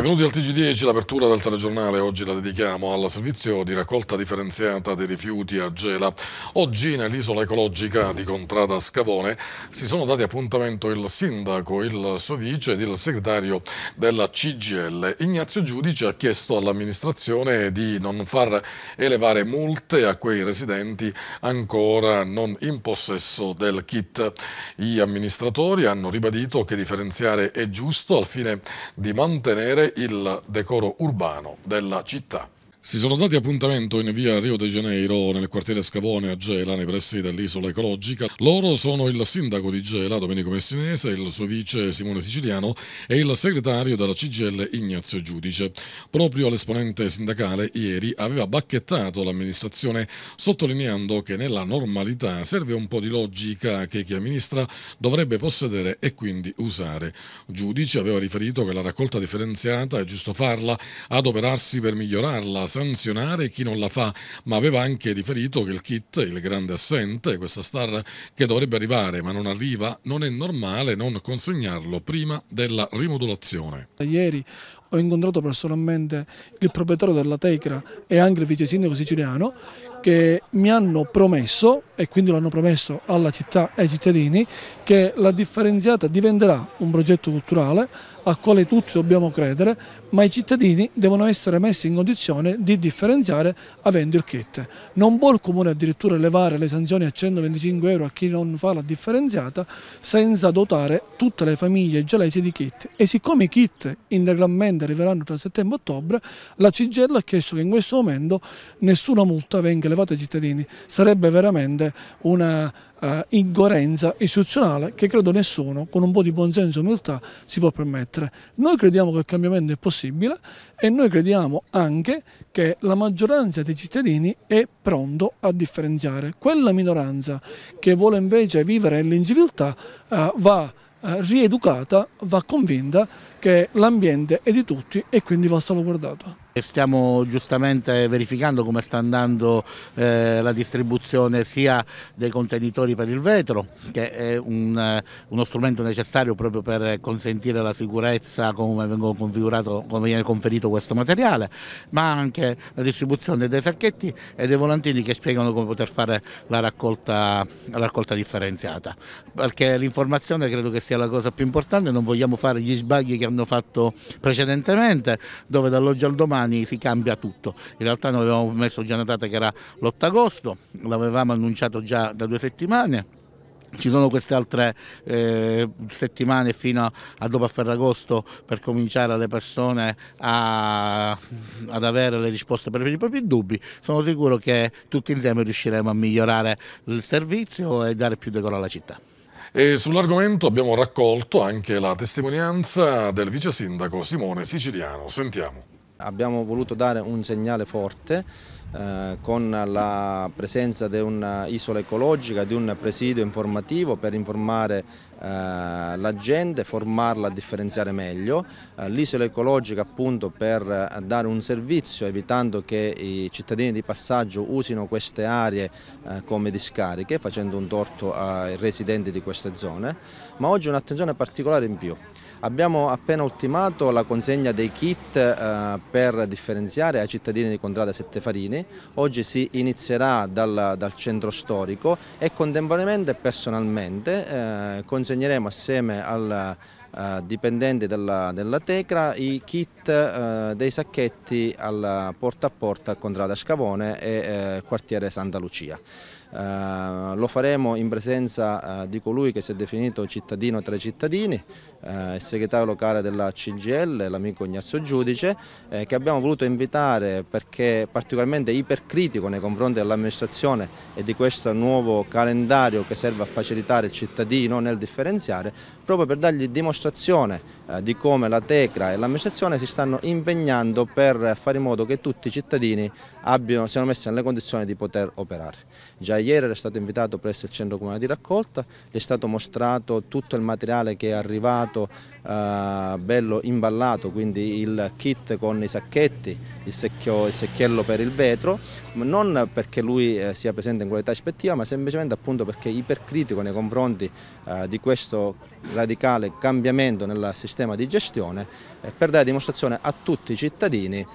Benvenuti al TG10, l'apertura del telegiornale oggi la dedichiamo al servizio di raccolta differenziata dei rifiuti a Gela. Oggi nell'isola ecologica di Contrada Scavone si sono dati appuntamento il sindaco, il suo vice ed il segretario della CGL. Ignazio Giudice ha chiesto all'amministrazione di non far elevare multe a quei residenti ancora non in possesso del kit. Gli amministratori hanno ribadito che differenziare è giusto al fine di mantenere il decoro urbano della città. Si sono dati appuntamento in via Rio de Janeiro, nel quartiere Scavone a Gela, nei pressi dell'isola ecologica. Loro sono il sindaco di Gela, Domenico Messinese, il suo vice Simone Siciliano e il segretario della CGL Ignazio Giudice. Proprio l'esponente sindacale ieri aveva bacchettato l'amministrazione sottolineando che nella normalità serve un po' di logica che chi amministra dovrebbe possedere e quindi usare. Giudice aveva riferito che la raccolta differenziata è giusto farla, adoperarsi per migliorarla sanzionare chi non la fa, ma aveva anche riferito che il kit, il grande assente, questa star che dovrebbe arrivare ma non arriva, non è normale non consegnarlo prima della rimodulazione. Ieri ho incontrato personalmente il proprietario della Tecra e anche il vice sindaco siciliano che mi hanno promesso, e quindi l'hanno promesso alla città e ai cittadini, che la differenziata diventerà un progetto culturale al quale tutti dobbiamo credere, ma i cittadini devono essere messi in condizione di differenziare avendo il kit. Non può il Comune addirittura elevare le sanzioni a 125 euro a chi non fa la differenziata senza dotare tutte le famiglie gelesi di kit. E siccome i kit integralmente arriveranno tra settembre e ottobre, la Cigella ha chiesto che in questo momento nessuna multa venga elevate ai cittadini sarebbe veramente una uh, incoerenza istituzionale che credo nessuno con un po' di buonsenso e umiltà si può permettere. Noi crediamo che il cambiamento è possibile e noi crediamo anche che la maggioranza dei cittadini è pronto a differenziare. Quella minoranza che vuole invece vivere nell'inciviltà uh, eh, va eh, rieducata va convinta che l'ambiente è di tutti e quindi va salvaguardato. Stiamo giustamente verificando come sta andando eh, la distribuzione sia dei contenitori per il vetro, che è un, eh, uno strumento necessario proprio per consentire la sicurezza come, configurato, come viene conferito questo materiale, ma anche la distribuzione dei sacchetti e dei volantini che spiegano come poter fare la raccolta, la raccolta differenziata, perché l'informazione credo che sia la cosa più importante, non vogliamo fare gli sbagli che hanno fatto precedentemente, dove dall'oggi al domani domani si cambia tutto. In realtà noi avevamo messo già una data che era l'8 agosto, l'avevamo annunciato già da due settimane. Ci sono queste altre eh, settimane fino a, dopo a Ferragosto per cominciare le persone a, ad avere le risposte per i propri dubbi. Sono sicuro che tutti insieme riusciremo a migliorare il servizio e dare più decoro alla città. E sull'argomento abbiamo raccolto anche la testimonianza del vice sindaco Simone Siciliano. Sentiamo. Abbiamo voluto dare un segnale forte eh, con la presenza di un'isola ecologica, di un presidio informativo per informare eh, la gente, formarla a differenziare meglio. Eh, L'isola ecologica appunto per dare un servizio evitando che i cittadini di passaggio usino queste aree eh, come discariche facendo un torto ai residenti di queste zone, ma oggi un'attenzione particolare in più. Abbiamo appena ultimato la consegna dei kit eh, per differenziare ai cittadini di Contrada Settefarini. Oggi si inizierà dal, dal centro storico e contemporaneamente personalmente eh, consegneremo assieme al eh, dipendente della, della, Tecra i kit eh, dei sacchetti al porta a porta a Contrada Scavone e eh, quartiere Santa Lucia. Eh, lo faremo in presenza eh, di colui che si è definito cittadino tra i cittadini, eh, il segretario locale della CGL, l'amico Ignazio Giudice, che abbiamo voluto invitare perché è particolarmente ipercritico nei confronti dell'amministrazione e di questo nuovo calendario che serve a facilitare il cittadino nel differenziare, proprio per dargli dimostrazione eh, di come la Tecra e l'amministrazione si stanno impegnando per fare in modo che tutti i cittadini abbiano, siano messi nelle condizioni di poter operare. Già ieri era stato invitato presso il centro comunale di raccolta, gli è stato mostrato tutto il materiale che è arrivato eh, bello imballato, quindi il kit con i sacchetti, il, secchio, il secchiello per il vetro, non perché lui eh, sia presente in qualità ispettiva ma semplicemente appunto perché ipercritico nei confronti eh, di questo radicale cambiamento nel sistema di gestione eh, per dare dimostrazione a tutti i cittadini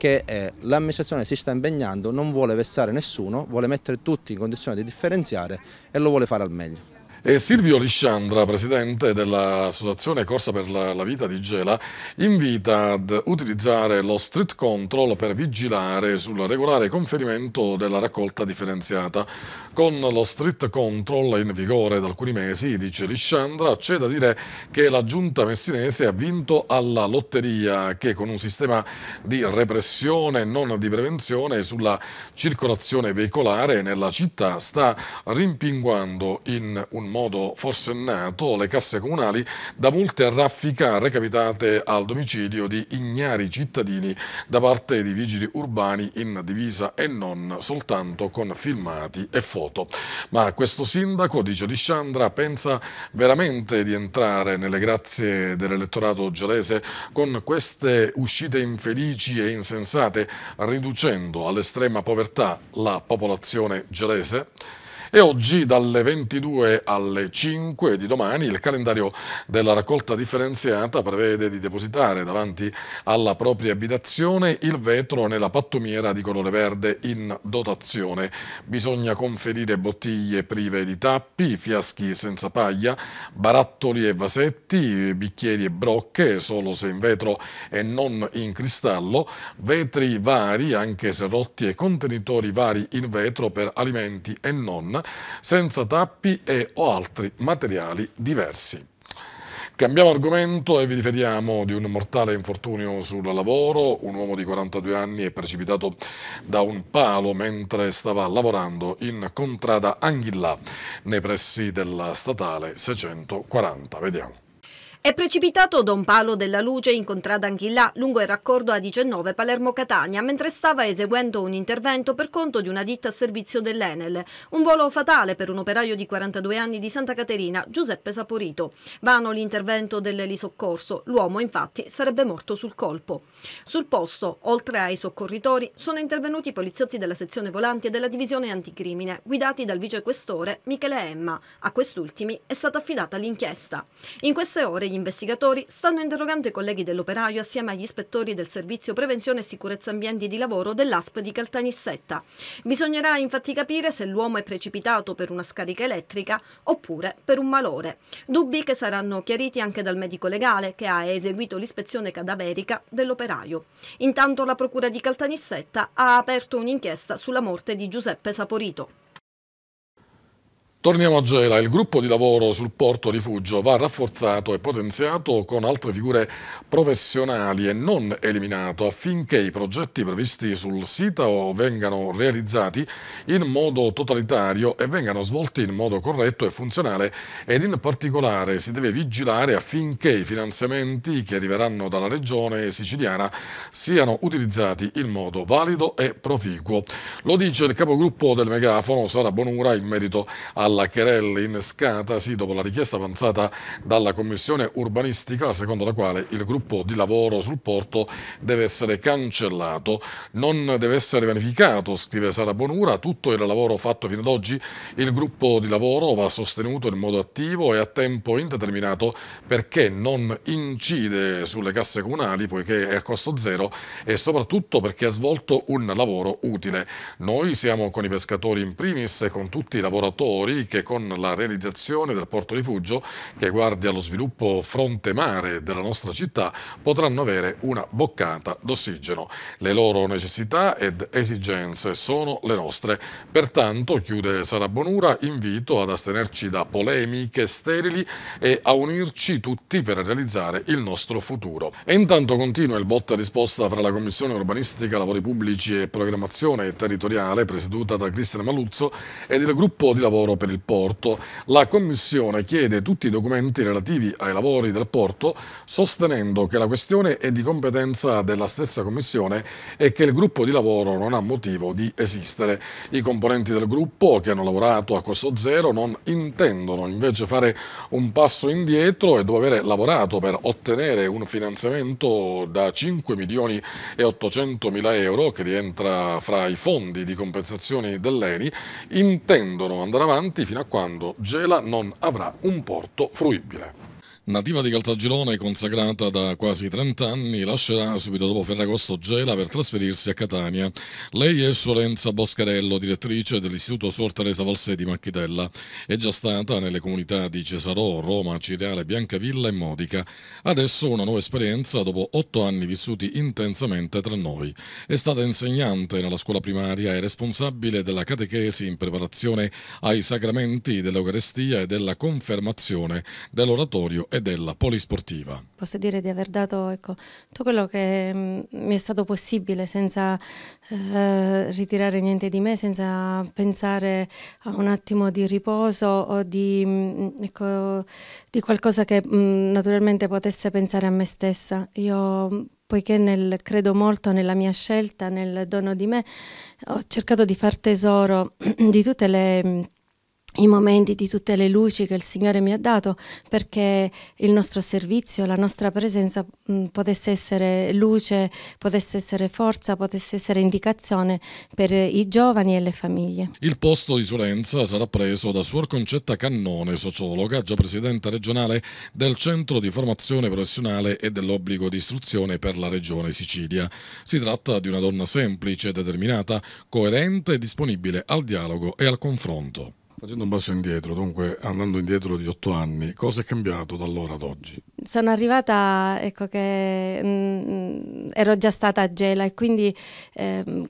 che l'amministrazione si sta impegnando, non vuole vessare nessuno, vuole mettere tutti in condizione di differenziare e lo vuole fare al meglio. E Silvio Lisciandra, presidente dell'associazione Corsa per la, la, Vita di Gela, invita ad utilizzare lo street control per vigilare sul regolare conferimento della raccolta differenziata. Con lo street control in vigore da alcuni mesi, dice Lisciandra, c'è da dire che la giunta messinese ha vinto alla lotteria che con un sistema di repressione e non di prevenzione sulla circolazione veicolare nella città sta rimpinguando in un modo forsennato le casse comunali da multe rafficare recapitate al domicilio di ignari cittadini da parte di vigili urbani in divisa e non soltanto con filmati e foto. Ma questo sindaco, dice Lisciandra, pensa veramente di entrare nelle grazie dell'elettorato gelese con queste uscite infelici e insensate, riducendo all'estrema povertà la popolazione gelese? E oggi dalle 22 alle 5 di domani il calendario della raccolta differenziata prevede di depositare davanti alla propria abitazione il vetro nella pattumiera di colore verde in dotazione. Bisogna conferire bottiglie prive di tappi, fiaschi senza paglia, barattoli e vasetti, bicchieri e brocche solo se in vetro e non in cristallo, vetri vari anche se rotti e contenitori vari in vetro per alimenti e non senza tappi e o altri materiali diversi. Cambiamo argomento e vi riferiamo di un mortale infortunio sul lavoro. Un uomo di 42 anni è precipitato da un palo mentre stava lavorando in contrada Anghilla nei pressi della statale 640. Vediamo. È precipitato da un palo della luce in contrada là, lungo il raccordo A19 Palermo-Catania mentre stava eseguendo un intervento per conto di una ditta a servizio dell'Enel. Un volo fatale per un operaio di 42 anni di Santa Caterina, Giuseppe Saporito. Vano l'intervento dell'elisoccorso, l'uomo infatti sarebbe morto sul colpo. Sul posto, oltre ai soccorritori, sono intervenuti i poliziotti della sezione volanti e della divisione anticrimine, guidati dal vicequestore Michele Emma. A quest'ultimi è stata affidata l'inchiesta. In queste ore gli investigatori stanno interrogando i colleghi dell'operaio assieme agli ispettori del Servizio Prevenzione e Sicurezza Ambienti di Lavoro dell'ASP di Caltanissetta. Bisognerà infatti capire se l'uomo è precipitato per una scarica elettrica oppure per un malore. Dubbi che saranno chiariti anche dal medico legale che ha eseguito l'ispezione cadaverica dell'operaio. Intanto la Procura di Caltanissetta ha aperto un'inchiesta sulla morte di Giuseppe Saporito. Torniamo a Gela, il gruppo di lavoro sul porto rifugio va rafforzato e potenziato con altre figure professionali e non eliminato affinché i progetti previsti sul sito vengano realizzati in modo totalitario e vengano svolti in modo corretto e funzionale ed in particolare si deve vigilare affinché i finanziamenti che arriveranno dalla regione siciliana siano utilizzati in modo valido e proficuo. Lo dice il capogruppo del Megafono Sara Bonura in merito alla alla querelle innescatasi dopo la richiesta avanzata dalla Commissione urbanistica, secondo la quale il gruppo di lavoro sul porto deve essere cancellato. Non deve essere vanificato, scrive Sara Bonura, tutto il lavoro fatto fino ad oggi. Il gruppo di lavoro va sostenuto in modo attivo e a tempo indeterminato perché non incide sulle casse comunali, poiché è a costo zero e soprattutto perché ha svolto un lavoro utile. Noi siamo con i pescatori in primis e con tutti i lavoratori che con la realizzazione del porto rifugio che guardi allo sviluppo fronte mare della nostra città potranno avere una boccata d'ossigeno. Le loro necessità ed esigenze sono le nostre. Pertanto, chiude Sara Bonura, invito ad astenerci da polemiche sterili e a unirci tutti per realizzare il nostro futuro. E intanto continua il botta risposta fra la Commissione Urbanistica, Lavori Pubblici e Programmazione Territoriale presieduta da Cristian Maluzzo ed il gruppo di lavoro per per il porto, la Commissione chiede tutti i documenti relativi ai lavori del porto, sostenendo che la questione è di competenza della stessa Commissione e che il gruppo di lavoro non ha motivo di esistere. I componenti del gruppo che hanno lavorato a costo zero non intendono invece fare un passo indietro e dopo aver lavorato per ottenere un finanziamento da 5 milioni e 800 mila euro che rientra fra i fondi di compensazione dell'ENI, intendono andare avanti fino a quando Gela non avrà un porto fruibile. Nativa di Caltagirone, consacrata da quasi 30 anni, lascerà subito dopo Ferragosto Gela per trasferirsi a Catania. Lei è Suorenza Boscarello, direttrice dell'Istituto Suor Teresa Valsè di Macchitella. È già stata nelle comunità di Cesarò, Roma, Cireale, Biancavilla e Modica. Adesso una nuova esperienza dopo otto anni vissuti intensamente tra noi. È stata insegnante nella scuola primaria e responsabile della catechesi in preparazione ai sacramenti dell'Eucarestia e della confermazione dell'oratorio e della Polisportiva. Posso dire di aver dato ecco, tutto quello che mm, mi è stato possibile senza eh, ritirare niente di me, senza pensare a un attimo di riposo o di, mm, ecco, di qualcosa che mh, mm, naturalmente potesse pensare a me stessa. Io poiché nel, credo molto nella mia scelta, nel dono di me, ho cercato di far tesoro di tutte le i momenti di tutte le luci che il Signore mi ha dato perché il nostro servizio, la nostra presenza mh, mm, potesse essere luce, potesse essere forza, potesse essere indicazione per i giovani e le famiglie. Il posto di Sulenza sarà preso da Suor Concetta Cannone, sociologa, già presidente regionale del Centro di Formazione Professionale e dell'Obbligo di Istruzione per la Regione Sicilia. Si tratta di una donna semplice, determinata, coerente e disponibile al dialogo e al confronto. Facendo un passo indietro, dunque andando indietro di otto anni, cosa è cambiato da allora ad oggi? Sono arrivata, ecco che mh, mm, mm, ero già stata a Gela e quindi... Ehm,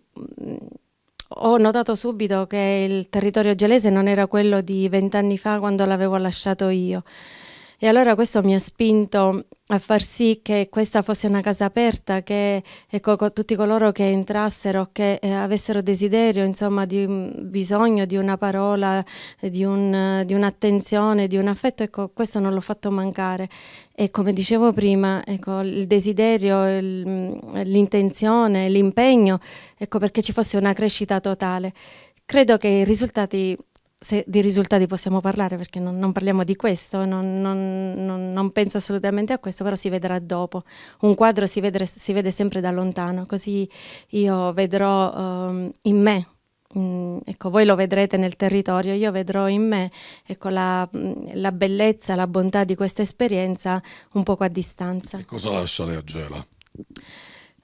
ho notato subito che il territorio gelese non era quello di vent'anni fa quando l'avevo lasciato io. E allora questo mi ha spinto a far sì che questa fosse una casa aperta, che ecco, tutti coloro che entrassero, che eh, avessero desiderio, insomma, di un bisogno di una parola, eh, eh, di, un'attenzione, un di un affetto, ecco, questo non l'ho fatto mancare. E come dicevo prima, ecco, il desiderio, mm, l'intenzione, l'impegno, ecco, perché ci fosse una crescita totale. Credo che i risultati se di risultati possiamo parlare perché non, non parliamo di questo, non, non, non, penso assolutamente a questo, però si vedrà dopo. Un quadro si, vedre, si vede sempre da lontano, così io vedrò um, in me. Mm, ecco, voi lo vedrete nel territorio, io vedrò in me ecco, la, mm, la, bellezza, la bontà di questa esperienza un poco a distanza. E cosa lascia Lea Gela?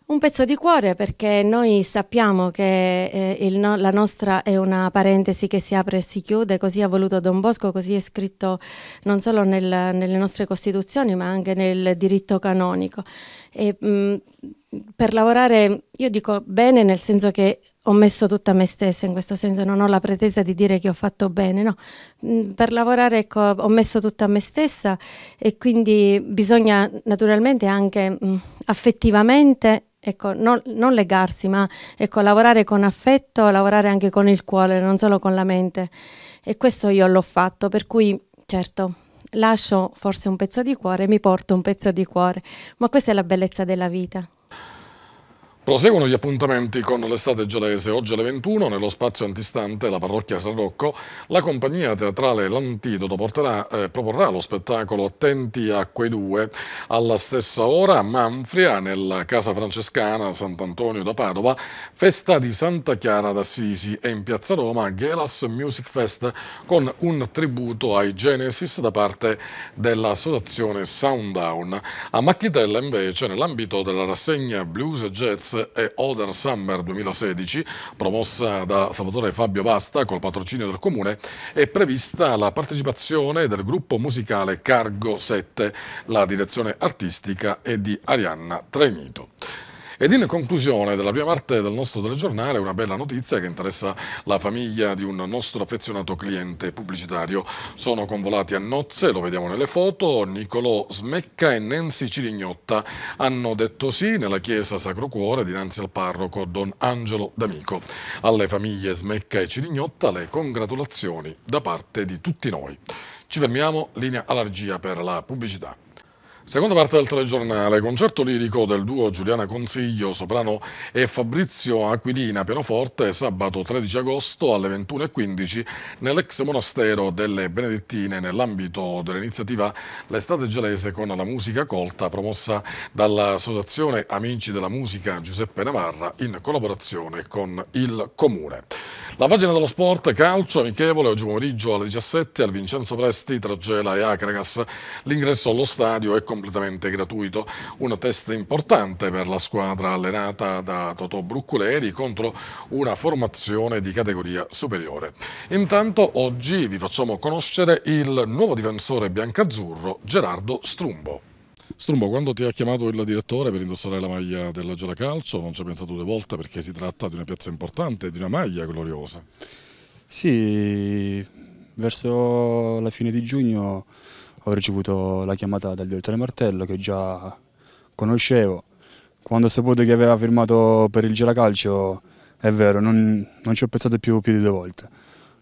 Un pezzo di cuore perché noi sappiamo che eh, no, la nostra è una parentesi che si apre e si chiude, così ha voluto Don Bosco, così è scritto non solo nel, nelle nostre costituzioni ma anche nel diritto canonico. E, mh, per lavorare, io dico bene nel senso che ho messo tutta me stessa, in questo senso non ho la pretesa di dire che ho fatto bene, no. Per lavorare ecco, ho messo tutta me stessa e quindi bisogna naturalmente anche mh, affettivamente ecco, non, non, legarsi, ma ecco, lavorare con affetto, lavorare anche con il cuore, non solo con la mente. E questo io l'ho fatto, per cui certo lascio forse un pezzo di cuore, mi porto un pezzo di cuore, ma questa è la bellezza della vita. Proseguono gli appuntamenti con l'estate gelese. Oggi alle 21, nello spazio antistante la parrocchia San Rocco, la compagnia teatrale L'Antidoto porterà, eh, proporrà lo spettacolo Attenti a quei due. Alla stessa ora a Manfria, nella Casa Francescana Sant'Antonio da Padova, Festa di Santa Chiara d'Assisi e in Piazza Roma Gelas Music Fest con un tributo ai Genesis da parte dell'associazione Sounddown. A Macchitella invece, nell'ambito della rassegna Blues e Jazz, e Other Summer 2016, promossa da Salvatore Fabio Vasta col patrocinio del Comune, è prevista la partecipazione del gruppo musicale Cargo 7, la direzione artistica è di Arianna Tremito. Ed in conclusione della prima parte del nostro telegiornale una bella notizia che interessa la famiglia di un nostro affezionato cliente pubblicitario. Sono convolati a nozze, lo vediamo nelle foto, Nicolò Smecca e Nancy Cirignotta hanno detto sì nella chiesa Sacro Cuore dinanzi al parroco Don Angelo D'Amico. Alle famiglie Smecca e Cirignotta le congratulazioni da parte di tutti noi. Ci fermiamo, linea alla per la pubblicità. Seconda parte del telegiornale, concerto lirico del duo Giuliana Consiglio, soprano e Fabrizio Aquilina, pianoforte, sabato 13 agosto alle 21.15 nell'ex monastero delle Benedettine nell'ambito dell'iniziativa L'estate gelese con la musica colta promossa dall'associazione Amici della Musica Giuseppe Navarra in collaborazione con il Comune. La pagina dello sport, calcio, amichevole, oggi pomeriggio alle 17 al Vincenzo Presti tra Gela e Acragas. L'ingresso allo stadio è completo completamente gratuito, Una testa importante per la squadra allenata da Totò Brucculeri contro una formazione di categoria superiore. Intanto oggi vi facciamo conoscere il nuovo difensore biancazzurro Gerardo Strumbo. Strumbo, quando ti ha chiamato il direttore per indossare la maglia della del Calcio, non ci hai pensato due volte perché si tratta di una piazza importante, di una maglia gloriosa. Sì, verso la fine di giugno ho ricevuto la chiamata dal direttore Martello che già conoscevo. Quando ho saputo che aveva firmato per il Giracalcio, è vero, non, non ci ho pensato più, più di due volte.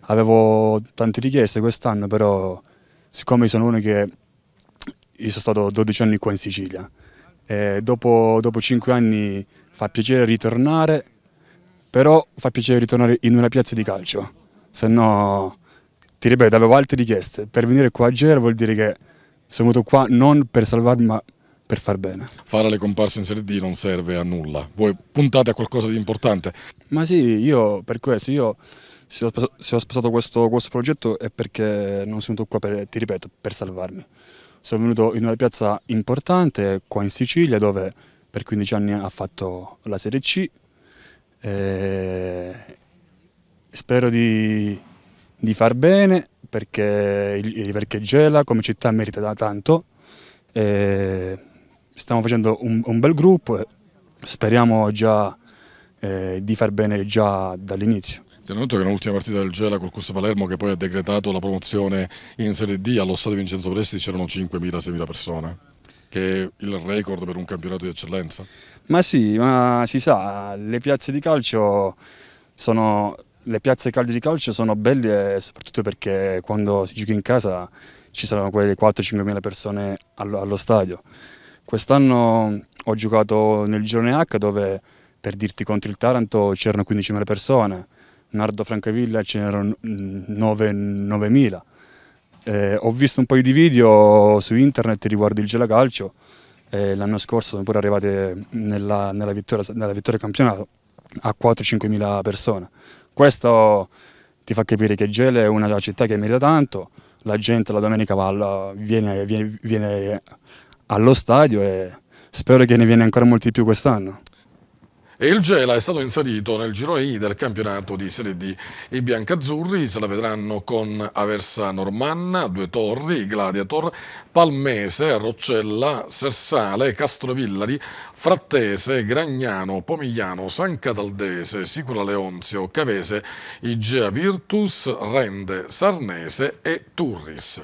Avevo tante richieste quest'anno, però siccome sono uno che io sono stato 12 anni qua in Sicilia, e dopo, dopo 5 anni fa piacere ritornare, però fa piacere ritornare in una piazza di calcio, se no ti ripeto, avevo altre richieste. Per venire qua a Gera vuol dire che sono venuto qua non per salvarmi, ma per far bene. Fare le comparse in Serie D non serve a nulla. Voi puntate a qualcosa di importante. Ma sì, io per questo, io se ho, se ho sposato questo, questo, progetto è perché non sono venuto qua, per, ti ripeto, per salvarmi. Sono venuto in una piazza importante qua in Sicilia dove per 15 anni ha fatto la Serie C. E... Spero di di far bene perché, perché Gela come città merita da tanto. E stiamo facendo un, un bel gruppo, e speriamo già eh, di far bene già dall'inizio. Ti hanno detto che nell'ultima partita del Gela col Custo Palermo che poi ha decretato la promozione in Serie D allo stadio Vincenzo Presti c'erano 5.000-6.000 persone, che è il record per un campionato di eccellenza. Ma sì, ma si sa, le piazze di calcio sono le piazze calde di calcio sono belle eh, soprattutto perché quando si gioca in casa ci saranno quelle 4-5 mila persone allo, allo stadio. Quest'anno ho giocato nel girone H dove per dirti contro il Taranto c'erano 15.000 persone, Nardo Francavilla c'erano 9.000. Eh, ho visto un paio di video su internet riguardo il gelacalcio, eh, l'anno scorso sono pure arrivate nella, nella, vittoria, nella vittoria campionato a 4-5 mila persone. Questo ti fa capire che Gela è una città che merita tanto, la gente la domenica alla, viene, viene, viene allo stadio e spero che ne viene ancora molti più quest'anno e il Gela è stato inserito nel girone I del campionato di Serie D. I biancazzurri se la vedranno con Aversa Normanna, Due Torri, Gladiator, Palmese, Roccella, Sersale, Castrovillari, Frattese, Gragnano, Pomigliano, San Cataldese, Sicula Leonzio, Cavese, Igea Virtus, Rende, Sarnese e Turris.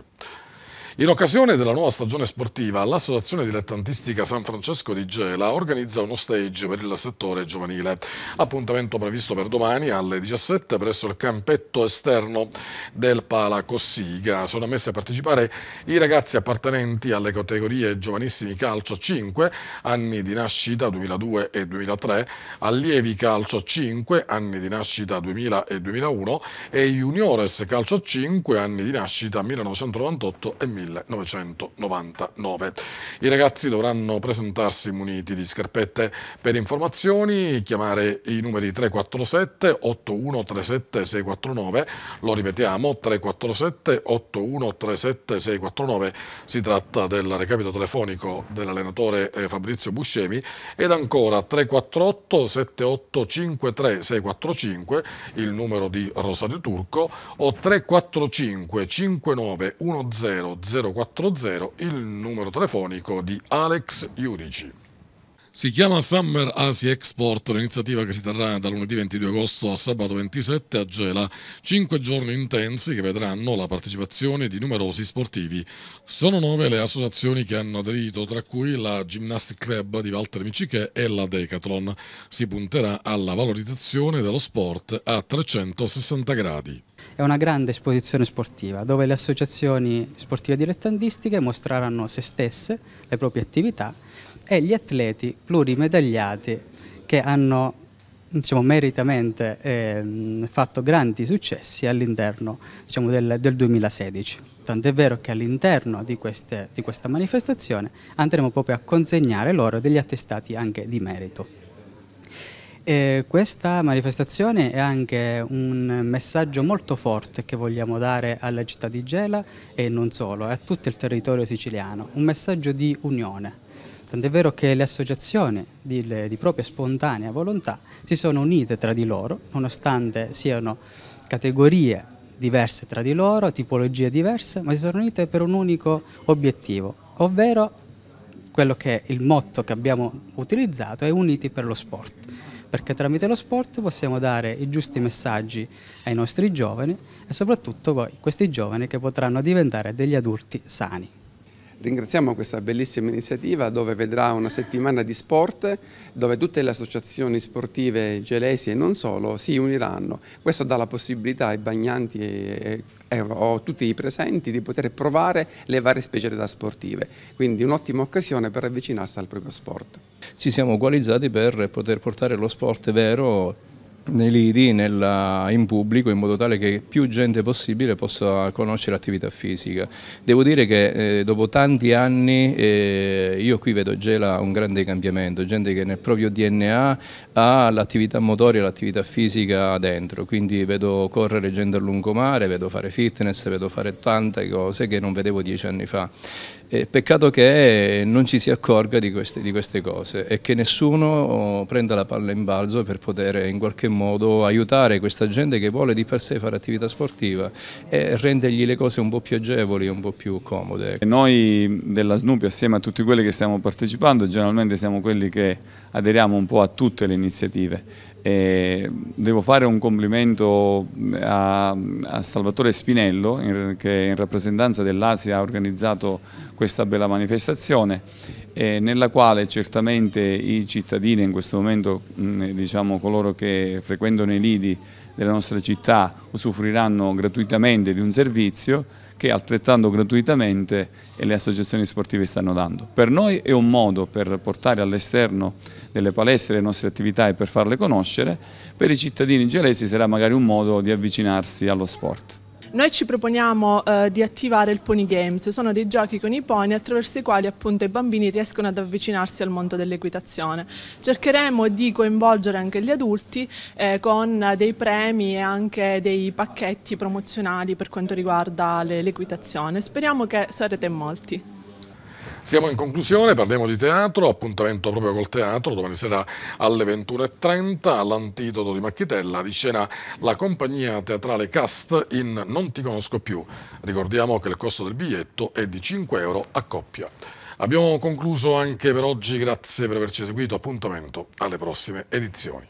In occasione della nuova stagione sportiva, l'Associazione Dilettantistica San Francesco di Gela organizza uno stage per il settore giovanile. Appuntamento previsto per domani alle 17 presso il campetto esterno del Pala Cossiga. Sono ammessi a partecipare i ragazzi appartenenti alle categorie giovanissimi calcio 5, anni di nascita 2002 e 2003, allievi calcio 5, anni di nascita 2000 e 2001 e juniores calcio 5, anni di nascita 1998 e 1999. 1999. I ragazzi dovranno presentarsi muniti di scarpette. Per informazioni chiamare i numeri 347 8137 649, lo ripetiamo 347 8137 649, si tratta del recapito telefonico dell'allenatore eh, Fabrizio Buscemi ed ancora 348 7853 645 il numero di Rosario Turco o 345 59 5910 040 il numero telefonico di Alex Iudici. Si chiama Summer Asia Export, l'iniziativa che si terrà da lunedì 22 agosto a sabato 27 a Gela, cinque giorni intensi che vedranno la partecipazione di numerosi sportivi. Sono nove le associazioni che hanno aderito, tra cui la Gymnastic Club di Walter Micichè e la Decathlon. Si punterà alla valorizzazione dello sport a 360 gradi è una grande esposizione sportiva dove le associazioni sportive dilettantistiche mostreranno se stesse, le proprie attività e gli atleti plurimedagliati che hanno diciamo, meritamente eh, fatto grandi successi all'interno diciamo, del, del, 2016. Tant'è vero che all'interno di, di questa manifestazione andremo proprio a consegnare loro degli attestati anche di merito. E questa manifestazione è anche un messaggio molto forte che vogliamo dare alla città di Gela e non solo, a tutto il territorio siciliano, un messaggio di unione. Tant'è vero che le associazioni di, di, propria spontanea volontà si sono unite tra di loro, nonostante siano categorie diverse tra di loro, tipologie diverse, ma si sono unite per un unico obiettivo, ovvero quello che è il motto che abbiamo utilizzato è uniti per lo sport perché tramite lo sport possiamo dare i giusti messaggi ai nostri giovani e soprattutto poi questi giovani che potranno diventare degli adulti sani. Ringraziamo questa bellissima iniziativa dove vedrà una settimana di sport dove tutte le associazioni sportive gelesi e non solo si uniranno. Questo dà la possibilità ai bagnanti e ai eh, o tutti i presenti di poter provare le varie specialità sportive, quindi un'ottima occasione per avvicinarsi al proprio sport. Ci siamo ugualizzati per poter portare lo sport vero nei lidi, nella, in pubblico, in modo tale che più gente possibile possa conoscere l'attività fisica. Devo dire che eh, dopo tanti anni eh, io qui vedo Gela un grande cambiamento, gente che nel proprio DNA ha l'attività motoria e l'attività fisica dentro, quindi vedo correre gente a lungomare, vedo fare fitness, vedo fare tante cose che non vedevo dieci anni fa. Eh, peccato che non ci si accorga di queste, di queste cose e che nessuno oh, prenda la palla in balzo per poter in qualche modo aiutare questa gente che vuole di per sé fare attività sportiva e rendergli le cose un po' più agevoli, un po' più comode. Ecco. Noi della Snoopy assieme a tutti quelli che stiamo partecipando generalmente siamo quelli che aderiamo un po' a tutte le iniziative iniziative. E devo fare un complimento eh, a, a Salvatore Spinello che in rappresentanza dell'Asia ha organizzato questa bella manifestazione eh, nella quale certamente i cittadini, in questo momento mh, mm, eh, diciamo, coloro che frequentano i lidi della nostra città usufruiranno gratuitamente di un servizio che altrettanto gratuitamente le associazioni sportive stanno dando. Per noi è un modo per portare all'esterno delle palestre le nostre attività e per farle conoscere, per i cittadini gelesi sarà magari un modo di avvicinarsi allo sport. Noi ci proponiamo eh, di attivare il Pony Games, sono dei giochi con i pony attraverso i quali appunto i bambini riescono ad avvicinarsi al mondo dell'equitazione. Cercheremo di coinvolgere anche gli adulti eh, con dei premi e anche dei pacchetti promozionali per quanto riguarda l'equitazione. Speriamo che sarete molti. Siamo in conclusione, parliamo di teatro, appuntamento proprio col teatro, domani sera alle 21.30 all'Antidoto di Macchitella, di scena la compagnia teatrale Cast in Non ti conosco più. Ricordiamo che il costo del biglietto è di 5 euro a coppia. Abbiamo concluso anche per oggi, grazie per averci seguito, appuntamento alle prossime edizioni.